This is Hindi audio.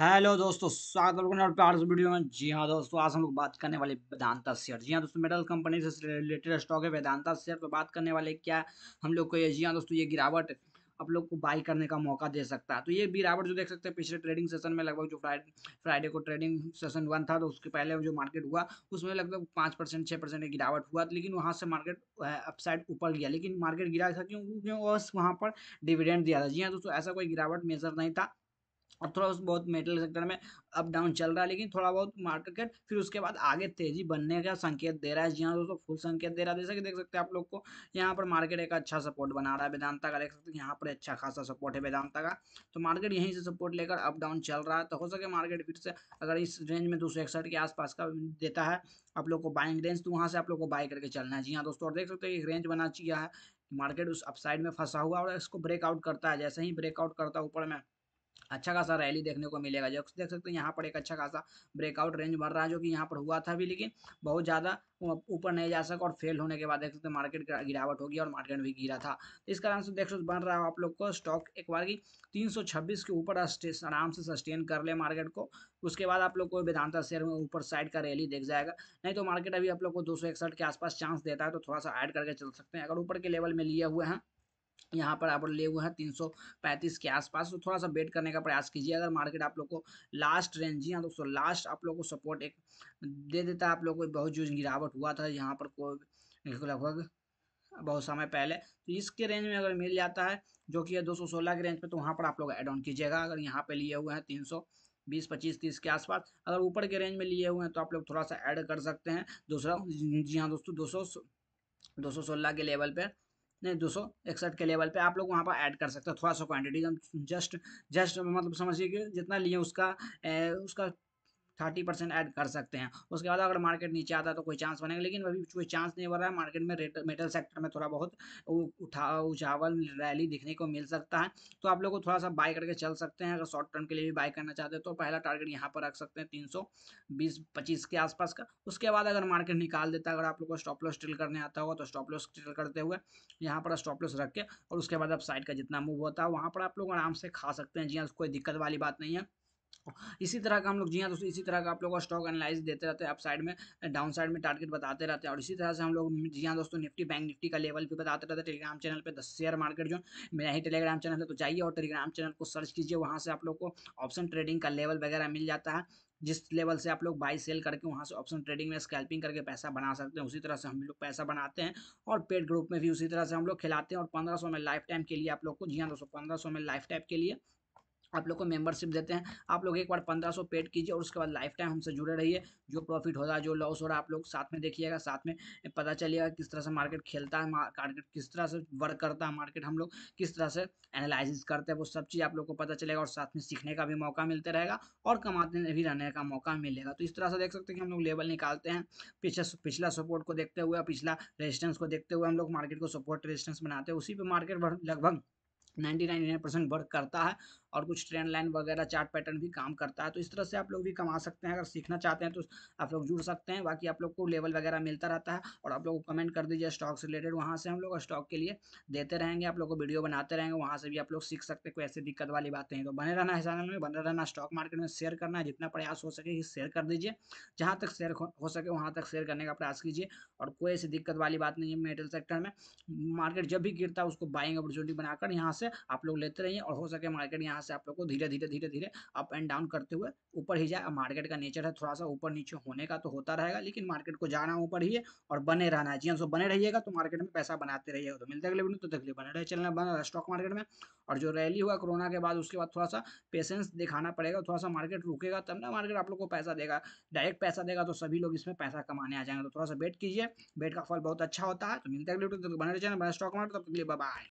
हेलो दोस्तों स्वागत है वीडियो में जी हाँ दोस्तों आज हम लोग बात करने वाले वेदांता शेयर जी हाँ दोस्तों मेटल कंपनी से रिलेटेड स्टॉक है वेदांता शेयर पर तो बात करने वाले क्या हम लोग को ये जी हाँ दोस्तों ये गिरावट आप लोग को बाई करने का मौका दे सकता है तो ये गिरावट जो देख सकते हैं पिछले ट्रेडिंग सेशन में लगभग जो फ्राइडे फ्राइडे को ट्रेडिंग सेशन वन था तो उसके पहले जो मार्केट हुआ उसमें लगभग पाँच परसेंट छः परसेंट की गिरावट हुआ लेकिन वहाँ से मार्केट अपसाइड ऊपर गया लेकिन मार्केट गिरा था क्यों क्यों वहाँ पर डिविडेंड दिया था जी हाँ दोस्तों ऐसा कोई गिरावट मेजर नहीं था और थोड़ा उस बहुत मेटल सेक्टर में अप डाउन चल रहा है लेकिन थोड़ा बहुत मार्केट फिर उसके बाद आगे तेजी बनने का संकेत दे रहा है जी हाँ दोस्तों फुल संकेत दे रहा है जैसे कि देख सकते हैं आप लोग को यहाँ पर मार्केट एक अच्छा सपोर्ट बना रहा है वेदांता का देख सकते हैं यहाँ पर अच्छा खासा सपोर्ट है वेदांता का तो मार्केट यहीं से सपोर्ट लेकर अप डाउन चल रहा है तो हो सके मार्केट फिर से अगर इस रेंज में दो के आसपास का देता है आप लोग को बाइंग रेंज तो वहाँ से आप लोग को बाय करके चलना है जी हाँ दोस्तों और देख सकते हैं एक रेंज बना चाहिए है मार्केट उस अपसाइड में फंसा हुआ और इसको ब्रेकआउट करता है जैसे ही ब्रेकआउट करता है ऊपर में अच्छा खासा रैली देखने को मिलेगा जो देख सकते हैं यहाँ पर एक अच्छा खासा ब्रेकआउट रेंज भर रहा है जो कि यहाँ पर हुआ था भी लेकिन बहुत ज़्यादा ऊपर नहीं जा सका और फेल होने के बाद देख सकते मार्केट गिरावट होगी और मार्केट भी गिरा था तो इस कारण से देख सकते बन रहा है आप लोग को स्टॉक एक बार की तीन के ऊपर आराम से सस्टेन कर ले मार्केट को उसके बाद आप लोग को वेदांता शेयर में ऊपर साइड का रैली देख जाएगा नहीं तो मार्केट अभी आप लोग को दो के आसपास चांस देता है तो थोड़ा सा ऐड करके चल सकते हैं अगर ऊपर के लेवल में लिए हुए हैं यहाँ पर आप लिए हुए हैं तीन सौ पैंतीस के आसपास तो थोड़ा सा वेट करने का प्रयास कीजिए अगर मार्केट आप लोग को लास्ट रेंज जी हाँ दोस्तों लास्ट आप लोग को सपोर्ट एक दे देता है आप लोग को बहुत जो गिरावट हुआ था यहाँ पर कोई लगभग बहुत समय पहले तो इसके रेंज में अगर मिल जाता है जो कि है दो के रेंज पर तो वहाँ पर आप लोग एड ऑन कीजिएगा अगर यहाँ पर लिए हुए हैं तीन बीस पच्चीस तीस के आसपास अगर ऊपर के रेंज में लिए हुए हैं तो आप लोग थोड़ा सा ऐड कर सकते हैं दूसरा जी हाँ दोस्तों दो सौ दो सौ सोलह के लेवल पर नहीं दो सौ इकसठ के लेवल पे आप लोग वहाँ पर ऐड कर सकते हो थोड़ा सा क्वांटिटी जस्ट जस्ट मतलब समझिए कि जितना लिए उसका ए, उसका थर्टी परसेंट ऐड कर सकते हैं उसके बाद अगर मार्केट नीचे आता है तो कोई चांस बनेगा लेकिन अभी कोई चांस नहीं बढ़ रहा है मार्केट में मेटल सेक्टर में थोड़ा बहुत उठा उछावल रैली दिखने को मिल सकता है तो आप लोग को थोड़ा सा बाय करके चल सकते हैं अगर शॉर्ट टर्म के लिए भी बाय करना चाहते हैं तो पहला टारगेट यहाँ पर रख सकते हैं तीन सौ बीस पच्चीस के आसपास का उसके बाद अगर मार्केट निकाल देता है अगर आप लोग को स्टॉप लॉस ट्रिल करने आता होगा तो स्टॉप लॉस ट्रिल करते हुए यहाँ पर स्टॉप लॉस रख के और उसके बाद अब साइड का जितना मूव होता है वहाँ पर आप लोग आराम से खा सकते हैं जी हाँ, कोई दिक्कत वाली बात नहीं है इसी तरह का हम लोग जी हाँ दोस्तों इसी तरह का आप लोग का स्टॉक एनालाइज देते रहते हैं अप साइड में डाउन साइड में टारगेट बताते रहते हैं और इसी तरह से हम लोग जी हाँ दोस्तों निफ्टी बैंक निफ्टी का लेवल भी बताते रहते हैं टेलीग्राम चैनल पर दस शेयर मार्केट जो मेरा ही टेलीग्राम चैनल है तो जाइए और टेलीग्राम चैनल को सर्च कीजिए वहाँ से आप लोग को ऑप्शन ट्रेडिंग का लेवल वगैरह मिल जाता है जिस लेवल से आप लोग बाई सेल करके वहाँ से ऑप्शन ट्रेडिंग में स्कैल्पिंग करके पैसा बना सकते हैं उसी तरह से हम लोग पैसा बनाते हैं और पेड ग्रुप में भी उसी तरह से हम लोग खिलाते हैं और पंद्रह में लाइफ टाइम के लिए आप लोग को जी हाँ दोस्तों पंद्रह में लाइफ टाइम के लिए आप लोग को मेंबरशिप देते हैं आप लोग एक बार पंद्रह सौ पेड कीजिए और उसके बाद लाइफ टाइम हमसे जुड़े रहिए जो प्रॉफिट हो रहा है जो लॉस हो रहा है आप लोग साथ में देखिएगा साथ में पता चलिएगा किस तरह से मार्केट खेलता है मार्केट किस तरह से वर्क करता है मार्केट हम लोग किस तरह से एनालिसिस करते हैं वो सब चीज़ आप लोग को पता चलेगा और साथ में सीखने का भी मौका मिलता रहेगा और कमाते भी रहने का मौका मिलेगा तो इस तरह से देख सकते हैं कि हम लोग लेवल निकालते हैं पिछले पिछला सपोर्ट को देखते हुए पिछला रेजिस्टेंस को देखते हुए हम लोग मार्केट को सपोर्ट रेजिस्टेंस बनाते हैं उसी पर मार्केट लगभग नाइन्टी नाइन परसेंट वर्क करता है और कुछ ट्रेंड लाइन वगैरह चार्ट पैटर्न भी काम करता है तो इस तरह से आप लोग भी कमा सकते हैं अगर सीखना चाहते हैं तो आप लोग जुड़ सकते हैं बाकी आप लोग को लेवल वगैरह मिलता रहता है और आप लोग को कमेंट कर दीजिए स्टॉक से रिलेटेड वहाँ से हम लोग स्टॉक के लिए देते रहेंगे आप लोग को वीडियो बनाते रहेंगे वहाँ से भी आप लोग सीख सकते कोई ऐसी दिक्कत वाली बातें हैं तो बने रहना है चैनल में बने रहना स्टॉक मार्केट में शेयर करना है जितना प्रयास हो सके शेयर कर दीजिए जहाँ तक शेयर हो सके वहाँ तक शेयर करने का प्रयास कीजिए और कोई ऐसी दिक्कत वाली बात नहीं है मेटल सेक्टर में मार्केट जब भी गिरता है उसको बाइंग अपॉर्चुनिटी बनाकर यहाँ से आप लोग लेते रहिए और हो सके मार्केट यहाँ यहाँ से आप लोग को धीरे धीरे धीरे धीरे अप एंड डाउन करते हुए ऊपर ही जाए मार्केट का नेचर है थोड़ा सा ऊपर नीचे होने का तो होता रहेगा लेकिन मार्केट को जाना ऊपर ही है और बने रहना है जी हाँ बने रहिएगा तो मार्केट में पैसा बनाते रहिएगा तो मिलते अगले वीडियो तो देख लिए बने रहे चलना बना रहा स्टॉक मार्केट में और जो रैली हुआ कोरोना के बाद उसके बाद थोड़ा सा पेशेंस दिखाना पड़ेगा थोड़ा सा मार्केट रुकेगा तब ना मार्केट आप लोग को पैसा देगा डायरेक्ट पैसा देगा तो सभी लोग इसमें पैसा कमाने आ जाएंगे तो थोड़ा सा वेट कीजिए वेट का फल बहुत अच्छा होता है तो मिलते अगले वीडियो तो बने रहे चलना बना स्टॉक मार्केट तब तक बाय